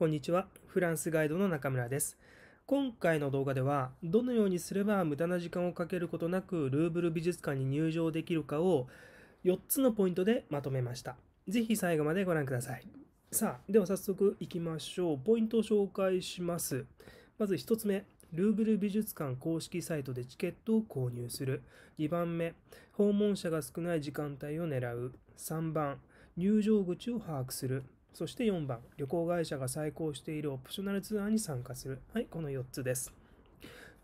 こんにちは。フランスガイドの中村です。今回の動画では、どのようにすれば無駄な時間をかけることなくルーブル美術館に入場できるかを4つのポイントでまとめました。ぜひ最後までご覧ください。さあ、では早速いきましょう。ポイントを紹介します。まず1つ目、ルーブル美術館公式サイトでチケットを購入する。2番目、訪問者が少ない時間帯を狙う。3番、入場口を把握する。そして4番、旅行会社が再考しているオプショナルツアーに参加する。はい、この4つです。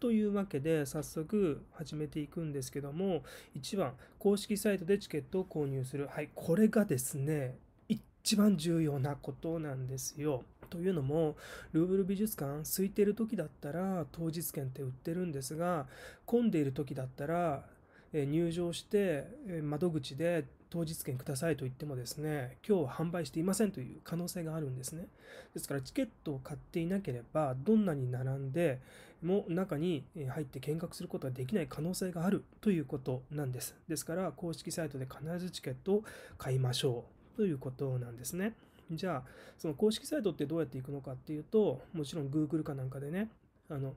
というわけで、早速始めていくんですけども、1番、公式サイトでチケットを購入する。はい、これがですね、一番重要なことなんですよ。というのも、ルーブル美術館、空いてる時だったら当日券って売ってるんですが、混んでいる時だったら、入場して窓口で当日券くださいと言ってもですね、今日販売していませんという可能性があるんですね。ですからチケットを買っていなければ、どんなに並んでも中に入って見学することはできない可能性があるということなんです。ですから公式サイトで必ずチケットを買いましょうということなんですね。じゃあ、その公式サイトってどうやって行くのかっていうと、もちろん Google かなんかでね、あの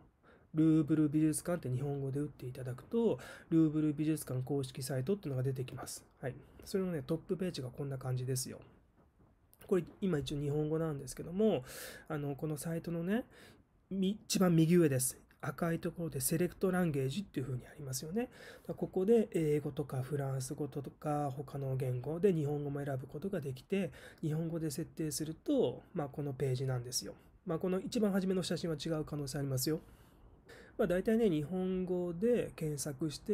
ルーブル美術館って日本語で打っていただくと、ルーブル美術館公式サイトっていうのが出てきます。はい。それのね、トップページがこんな感じですよ。これ、今一応日本語なんですけども、あの、このサイトのね、一番右上です。赤いところでセレクトランゲージっていうふうにありますよね。ここで英語とかフランス語とか他の言語で日本語も選ぶことができて、日本語で設定すると、まあ、このページなんですよ。まあ、この一番初めの写真は違う可能性ありますよ。まあ、大体ね、日本語で検索して、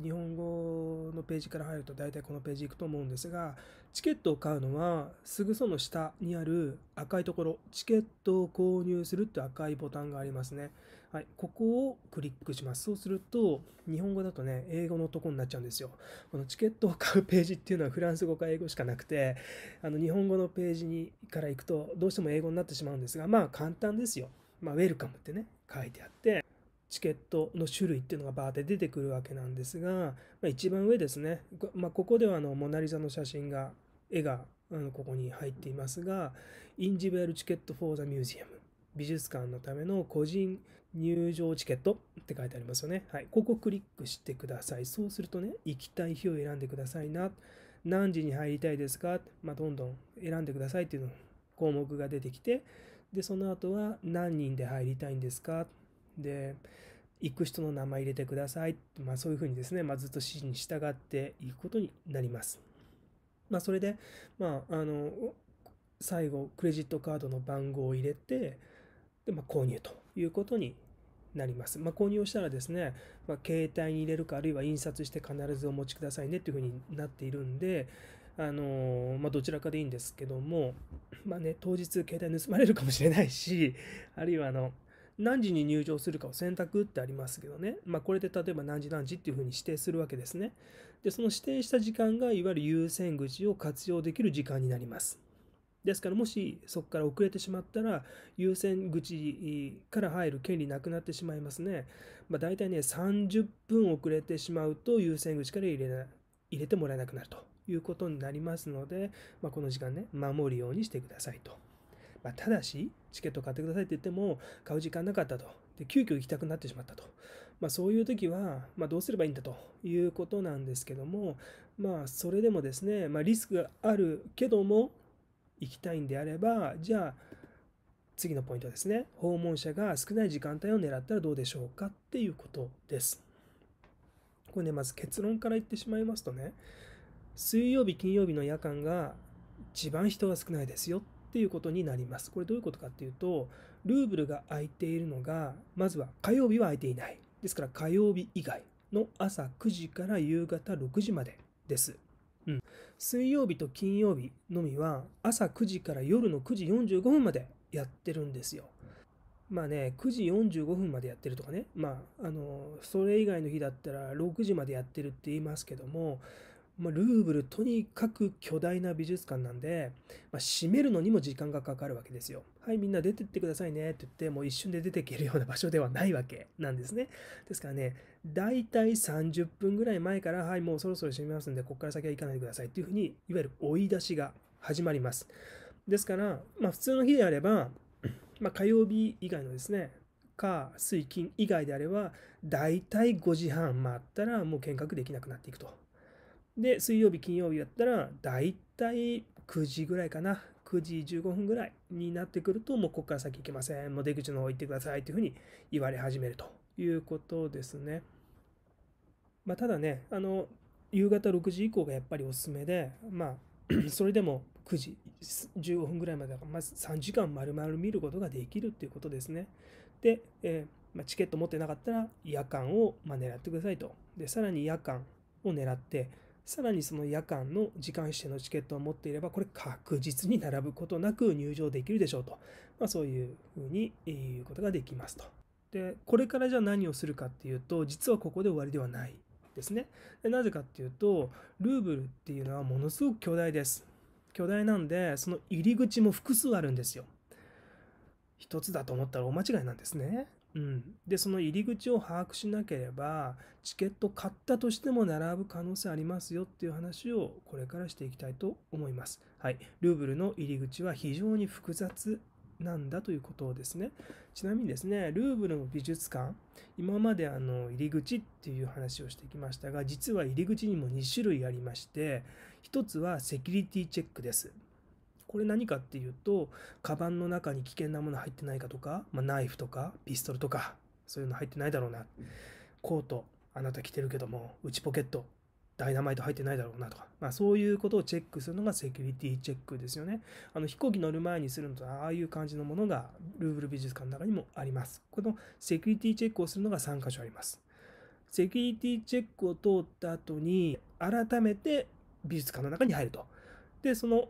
日本語のページから入ると大体このページ行くと思うんですが、チケットを買うのは、すぐその下にある赤いところ、チケットを購入するって赤いボタンがありますね。はい、ここをクリックします。そうすると、日本語だとね、英語のとこになっちゃうんですよ。このチケットを買うページっていうのはフランス語か英語しかなくて、あの日本語のページにから行くと、どうしても英語になってしまうんですが、まあ簡単ですよ。まあ、ウェルカムってね、書いてあって、チケットの種類っていうのがバーって出てくるわけなんですが、まあ、一番上ですね、まあ、ここではあのモナ・リザの写真が絵があのここに入っていますが「インジベールチケット・フォー・ザ・ミュージアム」美術館のための個人入場チケットって書いてありますよね。はい、ここクリックしてください。そうするとね、行きたい日を選んでくださいな。何時に入りたいですか、まあ、どんどん選んでくださいっていう項目が出てきて、で、その後は何人で入りたいんですかで行く人の名前入れてください、まあ、そういうふうにですね、まあ、ずっと指示に従っていくことになります。まあ、それで、まあ、あの最後クレジットカードの番号を入れてで、まあ、購入ということになります。まあ、購入をしたらですね、まあ、携帯に入れるか、あるいは印刷して必ずお持ちくださいねというふうになっているんで、あのまあ、どちらかでいいんですけども、まあね、当日携帯盗まれるかもしれないし、あるいはあの、何時に入場するかを選択ってありますけどね、まあ、これで例えば何時何時っていうふうに指定するわけですね。で、その指定した時間がいわゆる優先口を活用できる時間になります。ですからもしそこから遅れてしまったら優先口から入る権利なくなってしまいますね。まあ、大体ね30分遅れてしまうと優先口から入れな入れてもらえなくなるということになりますので、まあ、この時間ね守るようにしてくださいと。まあ、ただし、チケット買ってくださいって言っても、買う時間なかったと。で、急遽行きたくなってしまったと。まあ、そういう時は、まあ、どうすればいいんだということなんですけども、まあ、それでもですね、まあ、リスクがあるけども、行きたいんであれば、じゃあ、次のポイントですね。訪問者が少ない時間帯を狙ったらどうでしょうかっていうことです。これね、まず結論から言ってしまいますとね、水曜日、金曜日の夜間が一番人が少ないですよっていうことになります。これどういうことかっていうと、ルーブルが空いているのが、まずは火曜日は空いていない。ですから火曜日以外の朝9時から夕方6時までです。うん、水曜日と金曜日のみは朝9時から夜の9時45分までやってるんですよ。まあね、9時45分までやってるとかね、まあ、あの、それ以外の日だったら6時までやってるって言いますけども、まあ、ルーブルとにかく巨大な美術館なんで、まあ、閉めるのにも時間がかかるわけですよ。はいみんな出てってくださいねって言ってもう一瞬で出ていけるような場所ではないわけなんですね。ですからね大体30分ぐらい前からはいもうそろそろ閉めますんでここから先は行かないでくださいっていうふうにいわゆる追い出しが始まります。ですから、まあ、普通の日であれば、まあ、火曜日以外のですねか水金以外であれば大体5時半回ったらもう見学できなくなっていくと。で、水曜日、金曜日だったら、だいたい9時ぐらいかな。9時15分ぐらいになってくると、もうここから先行けません。もう出口の方行ってくださいというふうに言われ始めるということですね。まあ、ただね、あの、夕方6時以降がやっぱりおすすめで、まあ、それでも9時15分ぐらいまでだまあ、3時間丸々見ることができるということですね。で、えー、まあ、チケット持ってなかったら夜間をま狙ってくださいと。で、さらに夜間を狙って、さらにその夜間の時間指定のチケットを持っていれば、これ確実に並ぶことなく入場できるでしょうと。まあ、そういうふうに言うことができますと。で、これからじゃあ何をするかっていうと、実はここで終わりではないですね。でなぜかっていうと、ルーブルっていうのはものすごく巨大です。巨大なんで、その入り口も複数あるんですよ。一つだと思ったら大間違いなんですね。うん、でその入り口を把握しなければチケット買ったとしても並ぶ可能性ありますよっていう話をこれからしていきたいと思います。はい、ルーブルの入り口は非常に複雑なんだということをですねちなみにですねルーブルの美術館今まであの入り口っていう話をしてきましたが実は入り口にも2種類ありまして1つはセキュリティチェックですこれ何かっていうと、カバンの中に危険なもの入ってないかとか、まあ、ナイフとか、ピストルとか、そういうの入ってないだろうな。コート、あなた着てるけども、内ポケット、ダイナマイト入ってないだろうなとか、まあ、そういうことをチェックするのがセキュリティチェックですよね。あの飛行機乗る前にするのと、ああいう感じのものがルーブル美術館の中にもあります。このセキュリティチェックをするのが3箇所あります。セキュリティチェックを通った後に、改めて美術館の中に入ると。で、その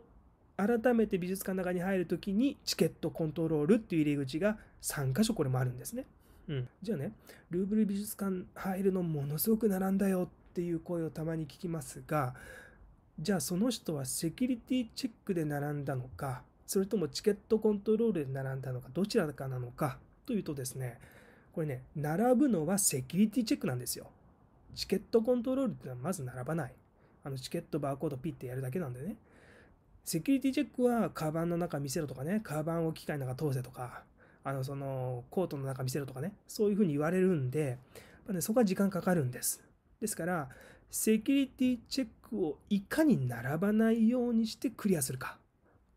改めて美術館の中に入るときにチケットコントロールっていう入り口が3箇所これもあるんですね。うん、じゃあねルーブル美術館入るのものすごく並んだよっていう声をたまに聞きますがじゃあその人はセキュリティチェックで並んだのかそれともチケットコントロールで並んだのかどちらかなのかというとですねこれね並ぶのはセキュリティチェックなんですよ。チケットコントロールっていうのはまず並ばない。あのチケットバーコードピッてやるだけなんでね。セキュリティチェックは、カバンの中見せろとかね、カバンを機械の中通せとか、あの、その、コートの中見せろとかね、そういうふうに言われるんで、まね、そこは時間かかるんです。ですから、セキュリティチェックをいかに並ばないようにしてクリアするか。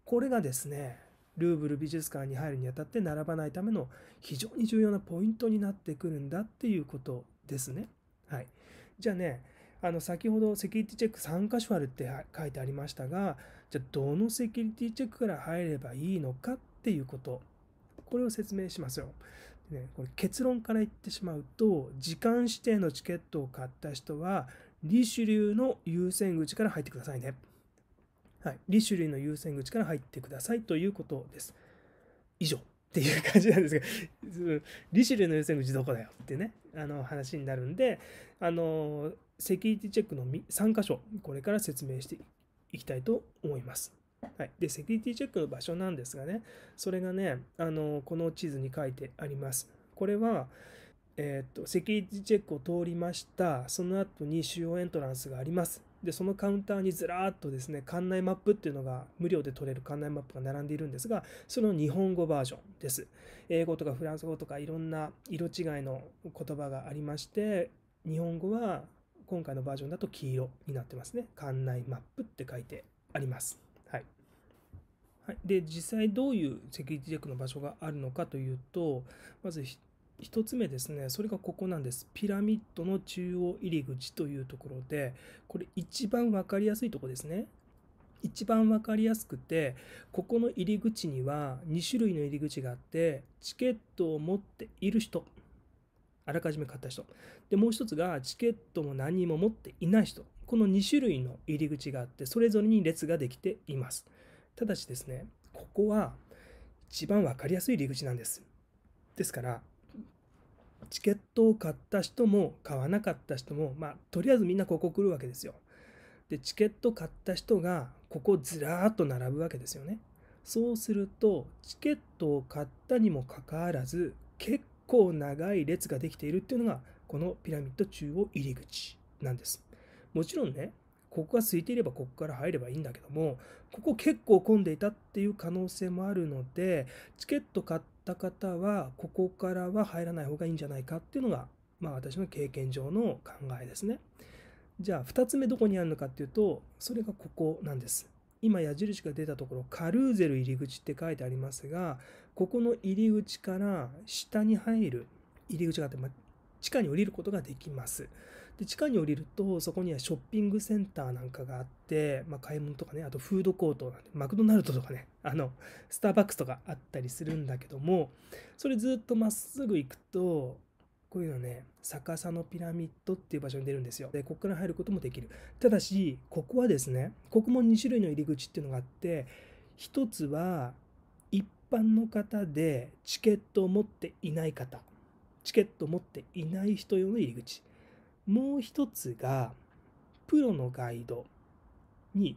これがですね、ルーブル美術館に入るにあたって並ばないための非常に重要なポイントになってくるんだっていうことですね。はい。じゃあね、あの先ほどセキュリティチェック3箇所あるって書いてありましたが、じゃあどのセキュリティチェックから入ればいいのかっていうこと。これを説明しますよ。ね、これ結論から言ってしまうと、時間指定のチケットを買った人は、リシュリューの優先口から入ってくださいね。はい、リシュリューの優先口から入ってくださいということです。以上っていう感じなんですがリシュリューの優先口どこだよってね、あの話になるんで、あの、セキュリティチェックの3箇所、これから説明していきたいと思います。はい、でセキュリティチェックの場所なんですがね、それがね、あのこの地図に書いてあります。これは、えー、っとセキュリティチェックを通りました、その後に主要エントランスがあります。で、そのカウンターにずらーっとですね、館内マップっていうのが、無料で取れる館内マップが並んでいるんですが、その日本語バージョンです。英語とかフランス語とかいろんな色違いの言葉がありまして、日本語は今回のバージョンだと黄色になってますね。館内マップって書いてあります。はい。はい、で、実際どういうセキュリティチェックの場所があるのかというと、まず1つ目ですね、それがここなんです。ピラミッドの中央入り口というところで、これ一番分かりやすいとこですね。一番分かりやすくて、ここの入り口には2種類の入り口があって、チケットを持っている人あらかじめ買った人。で、もう一つが、チケットも何も持っていない人。この2種類の入り口があって、それぞれに列ができています。ただしですね、ここは一番分かりやすい入り口なんです。ですから、チケットを買った人も買わなかった人も、まあ、とりあえずみんなここ来るわけですよ。で、チケット買った人が、ここずらーっと並ぶわけですよね。そうすると、チケットを買ったにもかかわらず、結構長い列ができているっていうのがこのピラミッド中央入り口なんです。もちろんねここが空いていればここから入ればいいんだけどもここ結構混んでいたっていう可能性もあるのでチケット買った方はここからは入らない方がいいんじゃないかっていうのがまあ私の経験上の考えですね。じゃあ2つ目どこにあるのかっていうとそれがここなんです。今矢印が出たところカルーゼル入り口って書いてありますがここの入り口から下に入る入り口があって、まあ、地下に降りることができますで地下に降りるとそこにはショッピングセンターなんかがあって、まあ、買い物とかねあとフードコートなんでマクドナルドとかねあのスターバックスとかあったりするんだけどもそれずっとまっすぐ行くとこういうのね、逆さのピラミッドっていう場所に出るんですよ。で、ここから入ることもできる。ただし、ここはですね、ここも2種類の入り口っていうのがあって、1つは一般の方でチケットを持っていない方、チケットを持っていない人用の入り口。もう1つが、プロのガイドに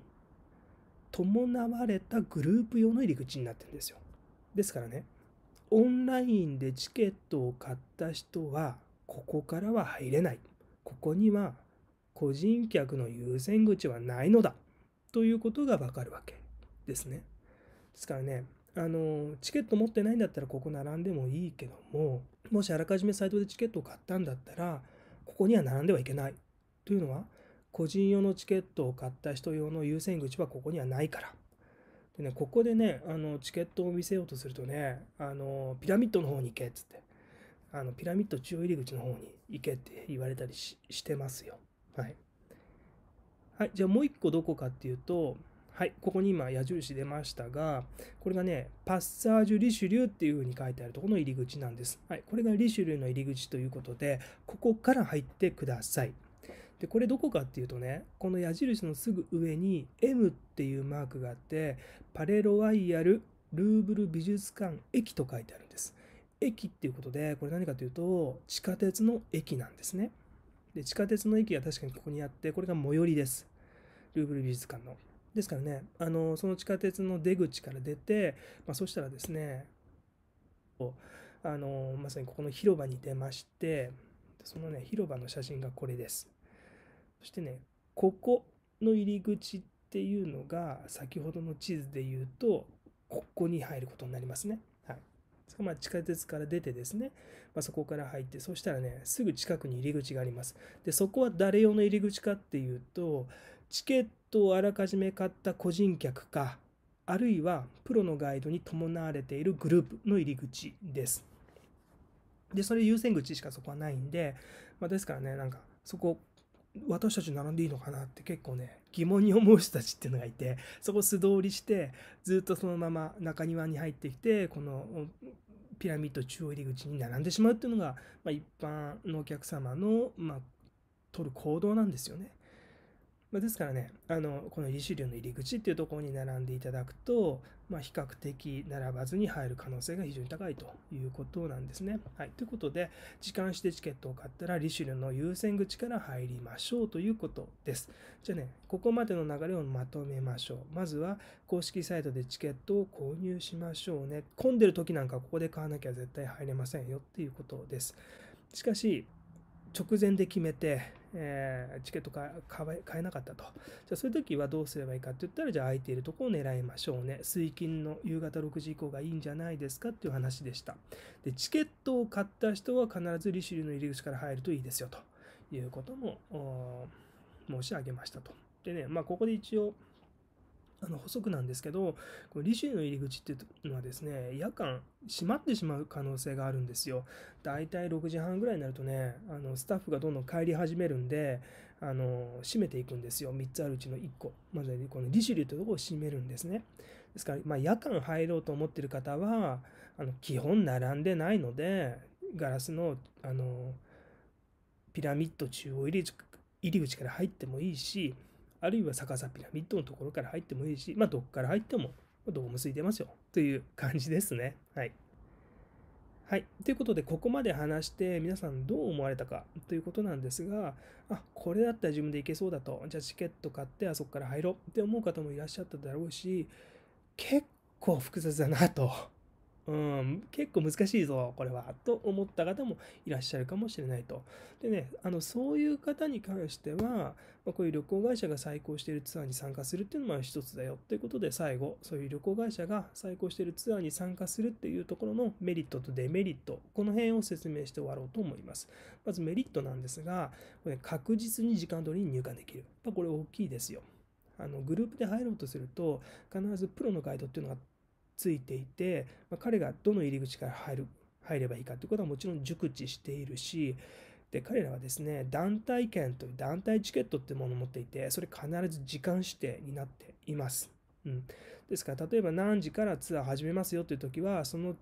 伴われたグループ用の入り口になってるんですよ。ですからね、オンラインでチケットを買った人はここからは入れないここには個人客の優先口はないのだということがわかるわけですねですからねあのチケット持ってないんだったらここ並んでもいいけどももしあらかじめサイトでチケットを買ったんだったらここには並んではいけないというのは個人用のチケットを買った人用の優先口はここにはないからでね、ここでね、あのチケットを見せようとするとね、あのピラミッドの方に行けっつって、あのピラミッド中央入り口の方に行けって言われたりしてますよ。はい。はい、じゃあもう一個どこかっていうと、はい、ここに今矢印出ましたが、これがね、パッサージュ・リシュリューっていう風に書いてあるところの入り口なんです。はい、これがリシュリューの入り口ということで、ここから入ってください。でこれどこかっていうとねこの矢印のすぐ上に M っていうマークがあってパレロワイヤルルーブル美術館駅と書いてあるんです駅っていうことでこれ何かというと地下鉄の駅なんですねで地下鉄の駅が確かにここにあってこれが最寄りですルーブル美術館のですからねあのその地下鉄の出口から出て、まあ、そしたらですねあのまさにここの広場に出ましてそのね広場の写真がこれですそしてねここの入り口っていうのが先ほどの地図で言うとここに入ることになりますね。はい、まあ地下鉄から出てですね、まあ、そこから入ってそしたらねすぐ近くに入り口があります。でそこは誰用の入り口かっていうとチケットをあらかじめ買った個人客かあるいはプロのガイドに伴われているグループの入り口です。でそれ優先口しかそこはないんで、まあ、ですからねなんかそこ私たち並んでいいのかなって結構ね疑問に思う人たちっていうのがいてそこ素通りしてずっとそのまま中庭に入ってきてこのピラミッド中央入り口に並んでしまうっていうのが、まあ、一般のお客様の、まあ、取る行動なんですよね。まあ、ですからね、あの、この利子流の入り口っていうところに並んでいただくと、まあ、比較的並ばずに入る可能性が非常に高いということなんですね。はい。ということで、時間してチケットを買ったら、利子流の優先口から入りましょうということです。じゃあね、ここまでの流れをまとめましょう。まずは、公式サイトでチケットを購入しましょうね。混んでる時なんかここで買わなきゃ絶対入れませんよっていうことです。しかし、直前で決めて、えー、チケット買えなかったと。じゃあそういう時はどうすればいいかって言ったら、じゃあ空いているとこを狙いましょうね。水金の夕方6時以降がいいんじゃないですかっていう話でした。で、チケットを買った人は必ず利尻の入り口から入るといいですよということも申し上げましたと。でね、まあここで一応、あの補足なんですけど、この利尻の入り口っていうのはですね、夜間閉まってしまう可能性があるんですよ。だいたい6時半ぐらいになるとね、あのスタッフがどんどん帰り始めるんで、あの閉めていくんですよ。3つあるうちの1個。まず、この利尻というところを閉めるんですね。ですから、まあ、夜間入ろうと思ってる方は、あの基本並んでないので、ガラスの、あの、ピラミッド中央入り口から入ってもいいし、あるいは逆さピラミッドのところから入ってもいいし、まあ、どっから入ってもどうも空いてますよという感じですね。はい。はい。ということで、ここまで話して皆さんどう思われたかということなんですが、あ、これだったら自分で行けそうだと、じゃあチケット買ってあそこから入ろうって思う方もいらっしゃっただろうし、結構複雑だなと。うん、結構難しいぞ、これは、と思った方もいらっしゃるかもしれないと。でね、あの、そういう方に関しては、まこういう旅行会社が再興しているツアーに参加するっていうのも一つだよ。ということで、最後、そういう旅行会社が再興しているツアーに参加するっていうところのメリットとデメリット、この辺を説明して終わろうと思います。まずメリットなんですが、これ、確実に時間通りに入荷できる。まこれ大きいですよ。あのグループで入ろうとすると必ずプロのガイドっていうのがついていて、ま彼がどの入り口から入る入ればいいかということはもちろん熟知しているしで彼らはですね団体券という団体チケットっていうものを持っていてそれ必ず時間指定になっています、うん、ですから例えば何時からツアー始めますよという時はその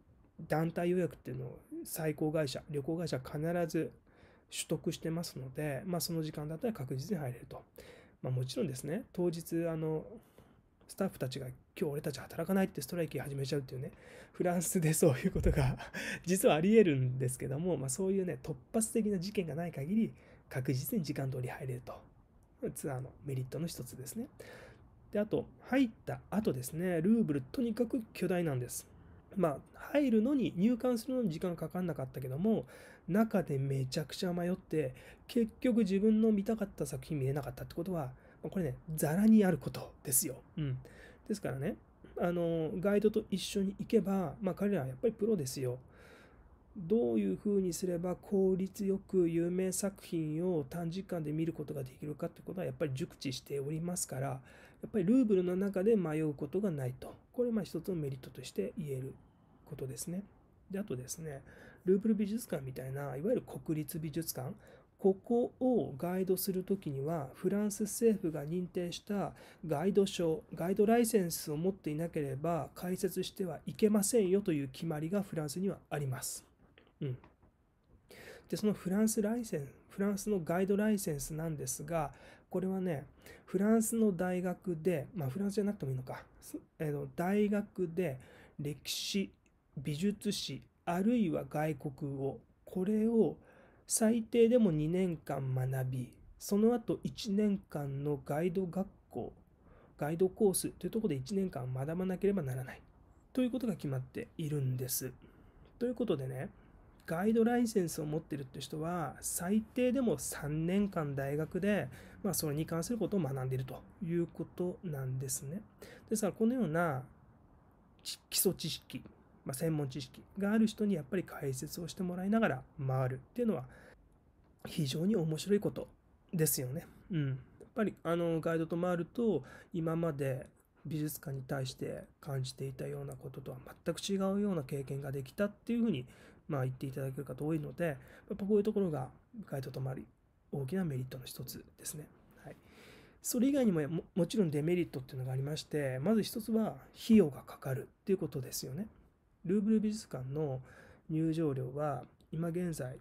団体予約っていうのを最高会社旅行会社は必ず取得してますので、まあ、その時間だったら確実に入れると、まあ、もちろんですね当日あのスタッフたちが今日俺たち働かないってストライキ始めちゃうっていうね、フランスでそういうことが 実はあり得るんですけども、まあ、そういうね、突発的な事件がない限り、確実に時間通り入れると。ツアーのメリットの一つですね。で、あと、入った後ですね、ルーブル、とにかく巨大なんです。まあ、入るのに、入館するのに時間かかんなかったけども、中でめちゃくちゃ迷って、結局自分の見たかった作品見れなかったってことは、これね、ざらにあることですよ。うん。ですからね、あの、ガイドと一緒に行けば、まあ、彼らはやっぱりプロですよ。どういうふうにすれば効率よく有名作品を短時間で見ることができるかということはやっぱり熟知しておりますからやっぱりルーブルの中で迷うことがないとこれまあ一つのメリットとして言えることですね。であとですねルーブル美術館みたいないわゆる国立美術館ここをガイドするときには、フランス政府が認定したガイド書、ガイドライセンスを持っていなければ開設してはいけませんよという決まりがフランスにはあります。うん。で、そのフランスライセンス、フランスのガイドライセンスなんですが、これはね、フランスの大学で、まあフランスじゃなくてもいいのか、えの大学で歴史、美術史、あるいは外国語、これを最低でも2年間学びその後1年間のガイド学校ガイドコースというところで1年間学ばなければならないということが決まっているんです。ということでねガイドライセンスを持ってるって人は最低でも3年間大学で、まあ、それに関することを学んでいるということなんですね。ですからこのような基礎知識まあ、専門知識がある人にやっぱり解説をしてもらいながら回るっていうのは非常に面白いことですよね。うん、やっぱりあのガイドと回ると今まで美術館に対して感じていたようなこととは全く違うような経験ができたっていうふうに、まあ、言っていただける方多いのでやっぱこういうところがガイドと回り大きなメリットの一つですね。はい、それ以外にももちろんデメリットっていうのがありましてまず一つは費用がかかるっていうことですよね。ルーブル美術館の入場料は今現在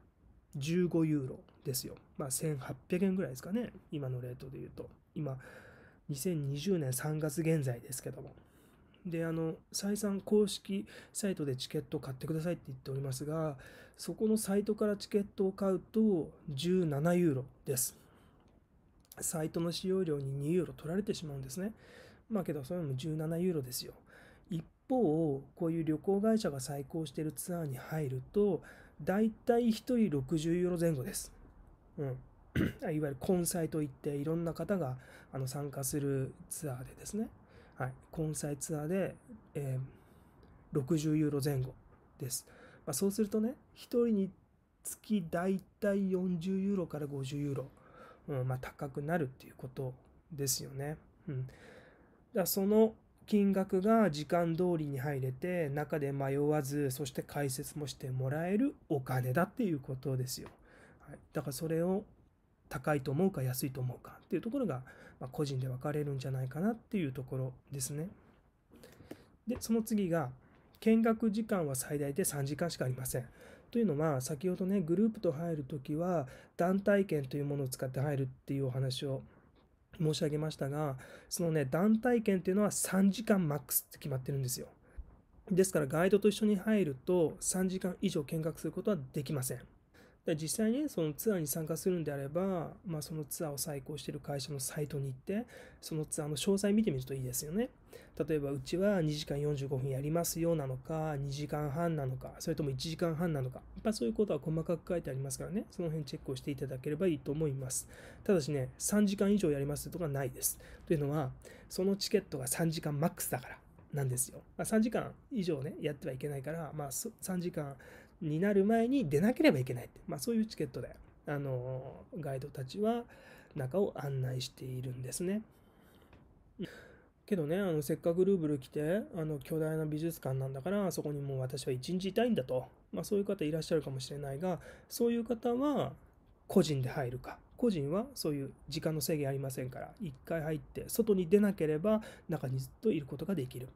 15ユーロですよ。まあ、1800円ぐらいですかね。今のレートで言うと。今、2020年3月現在ですけども。で、あの、再三公式サイトでチケットを買ってくださいって言っておりますが、そこのサイトからチケットを買うと17ユーロです。サイトの使用料に2ユーロ取られてしまうんですね。まあけど、それも17ユーロですよ。方こういう旅行会社が再興しているツアーに入ると大体1人60ユーロ前後です、うん、いわゆるコンサイといっていろんな方があの参加するツアーでですね、はい、コンサイツアーで、えー、60ユーロ前後です、まあ、そうするとね1人につき大体40ユーロから50ユーロ、うんまあ、高くなるっていうことですよね、うん、だその金額が時間通りに入れて中で迷わずそして解説もしてもらえるお金だっていうことですよ、はい、だからそれを高いと思うか安いと思うかっていうところが、まあ、個人で分かれるんじゃないかなっていうところですねでその次が見学時間は最大で3時間しかありませんというのは先ほどねグループと入る時は団体券というものを使って入るっていうお話を申し上げましたが、そのね、団体券っていうのは3時間マックスって決まってるんですよ。ですからガイドと一緒に入ると3時間以上見学することはできません。実際にそのツアーに参加するんであれば、まあ、そのツアーを再考している会社のサイトに行ってそのツアーの詳細見てみるといいですよね例えばうちは2時間45分やりますよなのか2時間半なのかそれとも1時間半なのかやっぱそういうことは細かく書いてありますからねその辺チェックをしていただければいいと思いますただしね3時間以上やりますとかないですというのはそのチケットが3時間マックスだからなんですよ。まあ、3時間以上ね、やってはいけないから、まあ、3時間になる前に出なければいけないって、まあ、そういうチケットで、あのガイドたちは中を案内しているんですね。けどねあのせっかくルーブル来てあの巨大な美術館なんだからそこにもう私は一日いたいんだと、まあ、そういう方いらっしゃるかもしれないがそういう方は個人で入るか個人はそういう時間の制限ありませんから1回入って外に出なければ中にずっといることができる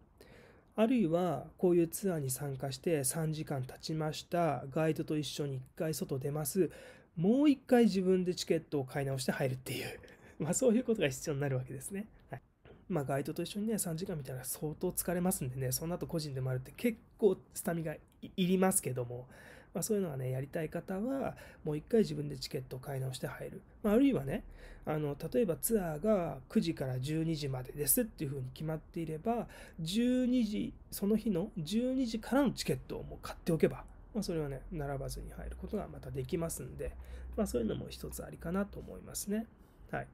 あるいはこういうツアーに参加して3時間経ちましたガイドと一緒に1回外出ますもう1回自分でチケットを買い直して入るっていう まあそういうことが必要になるわけですね。はいまあ、ガイドと一緒にね、3時間見たら相当疲れますんでね、その後個人で回るって結構スタミがいりますけども、まあ、そういうのはね、やりたい方は、もう一回自分でチケットを買い直して入る。まあ、あるいはね、あの、例えばツアーが9時から12時までですっていうふうに決まっていれば、12時、その日の12時からのチケットをもう買っておけば、まあ、それはね、並ばずに入ることがまたできますんで、まあ、そういうのも一つありかなと思いますね。はい。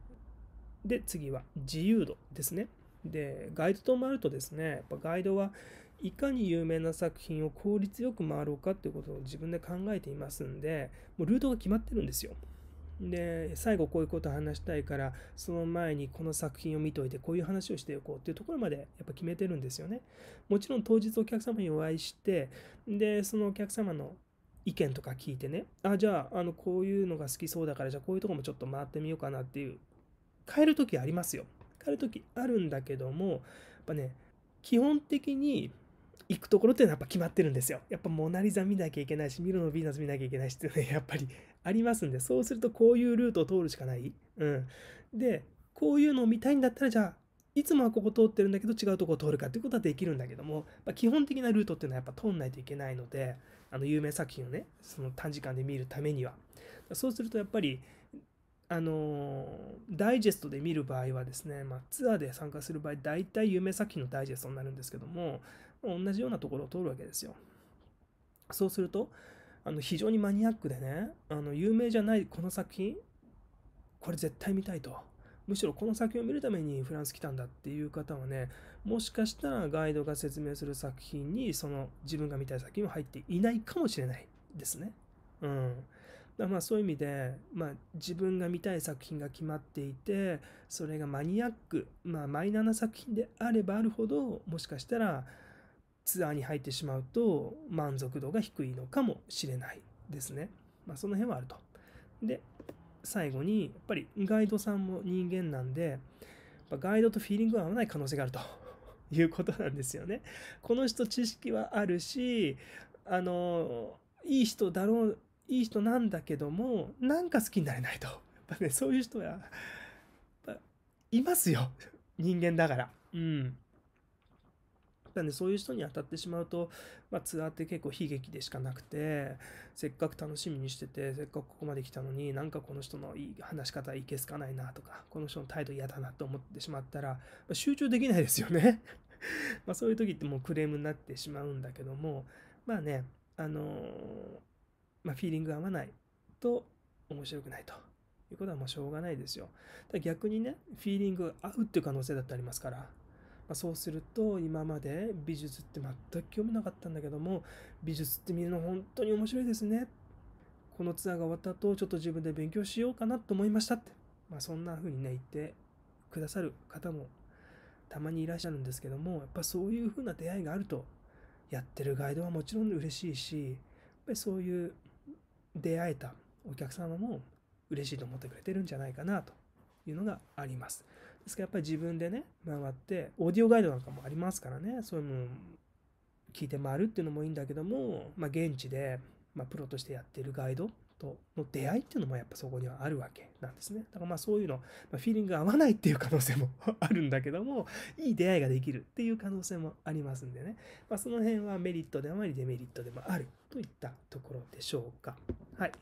で、次は自由度ですね。で、ガイドともるとですね、やっぱガイドはいかに有名な作品を効率よく回ろうかっていうことを自分で考えていますんで、もうルートが決まってるんですよ。で、最後こういうこと話したいから、その前にこの作品を見といて、こういう話をしておこうっていうところまでやっぱ決めてるんですよね。もちろん当日お客様にお会いして、で、そのお客様の意見とか聞いてね、あ、じゃあ、あの、こういうのが好きそうだから、じゃあこういうとこもちょっと回ってみようかなっていう、変える時ありますよ。変える時あるんだけども、やっぱね、基本的に行くところっていうのはやっぱ決まってるんですよ。やっぱモナリザ見なきゃいけないし、ミロのヴィーナス見なきゃいけないしっていうね、やっぱりありますんで、そうするとこういうルートを通るしかない。うん。で、こういうのを見たいんだったら、じゃあ、いつもはここ通ってるんだけど違うとこを通るかっていうことはできるんだけども、まあ、基本的なルートっていうのはやっぱ通んないといけないので、あの有名作品をね、その短時間で見るためには。そうするとやっぱり、あのダイジェストで見る場合はですね、まあ、ツアーで参加する場合、大体有名作品のダイジェストになるんですけども、同じようなところを通るわけですよ。そうすると、あの非常にマニアックでね、あの有名じゃないこの作品、これ絶対見たいと。むしろこの作品を見るためにフランス来たんだっていう方はね、もしかしたらガイドが説明する作品に、その自分が見たい作品は入っていないかもしれないですね。うん。だまあそういう意味で、まあ、自分が見たい作品が決まっていてそれがマニアック、まあ、マイナーな作品であればあるほどもしかしたらツアーに入ってしまうと満足度が低いのかもしれないですね。まあ、その辺はあると。で、最後に、やっぱりガイドさんも人間なんで、ガイドとフィーリングが合わない可能性があると いうことなんですよね。この人知識はあるし、あの、いい人だろう、いい人なんだけども、なんか好きになれないと。やっぱね、そういう人は、いますよ。人間だから。うん。なんでそういう人に当たってしまうと、まあ、ツアーって結構悲劇でしかなくてせっかく楽しみにしててせっかくここまで来たのになんかこの人のいい話し方いけすかないなとかこの人の態度嫌だなと思ってしまったら、まあ、集中できないですよね まそういう時ってもうクレームになってしまうんだけどもまあねあのー、まあ、フィーリング合わないと面白くないということはもうしょうがないですよ。だ逆にねフィーリング合うっていう可能性だってありますからまあ、そうすると今まで美術って全く興味なかったんだけども美術って見るの本当に面白いですねこのツアーが終わった後ちょっと自分で勉強しようかなと思いましたって、まあ、そんな風にね言ってくださる方もたまにいらっしゃるんですけどもやっぱそういう風な出会いがあるとやってるガイドはもちろん嬉しいしやっぱりそういう出会えたお客様も嬉しいと思ってくれてるんじゃないかなというのがあります。ですからやっぱり自分でね、回って、オーディオガイドなんかもありますからね、そういうのを聞いて回るっていうのもいいんだけども、まあ、現地で、まあ、プロとしてやってるガイドとの出会いっていうのもやっぱそこにはあるわけなんですね。だからまあそういうの、まあ、フィーリングが合わないっていう可能性もあるんだけども、いい出会いができるっていう可能性もありますんでね。まあ、その辺はメリットであまりデメリットでもあるといったところでしょうか。はい。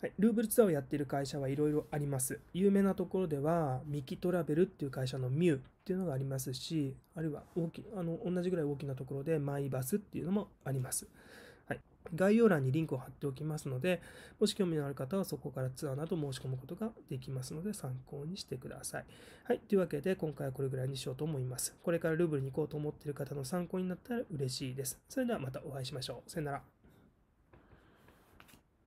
はい、ルーブルツアーをやっている会社はいろいろあります。有名なところでは、ミキトラベルっていう会社のミューっていうのがありますし、あるいは大きあの同じぐらい大きなところでマイバスっていうのもあります。はい、概要欄にリンクを貼っておきますので、もし興味のある方はそこからツアーなど申し込むことができますので、参考にしてください。はい、というわけで、今回はこれぐらいにしようと思います。これからルーブルに行こうと思っている方の参考になったら嬉しいです。それではまたお会いしましょう。さよなら。